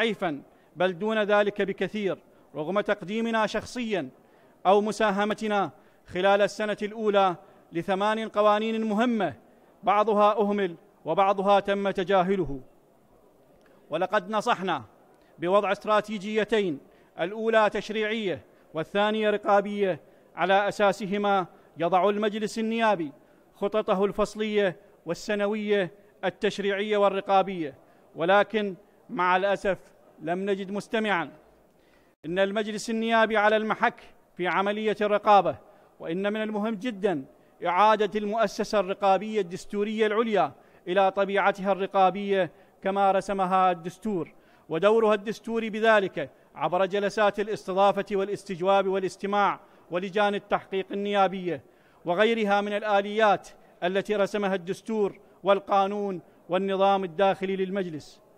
أيفا بل دون ذلك بكثير رغم تقديمنا شخصيا أو مساهمتنا خلال السنة الأولى لثمان قوانين مهمة بعضها أهمل وبعضها تم تجاهله ولقد نصحنا بوضع استراتيجيتين الأولى تشريعية والثانية رقابية على أساسهما يضع المجلس النيابي خططه الفصلية والسنوية التشريعية والرقابية ولكن مع الأسف لم نجد مستمعا إن المجلس النيابي على المحك في عملية الرقابة وإن من المهم جدا إعادة المؤسسة الرقابية الدستورية العليا إلى طبيعتها الرقابية كما رسمها الدستور ودورها الدستوري بذلك عبر جلسات الاستضافة والاستجواب والاستماع ولجان التحقيق النيابية وغيرها من الآليات التي رسمها الدستور والقانون والنظام الداخلي للمجلس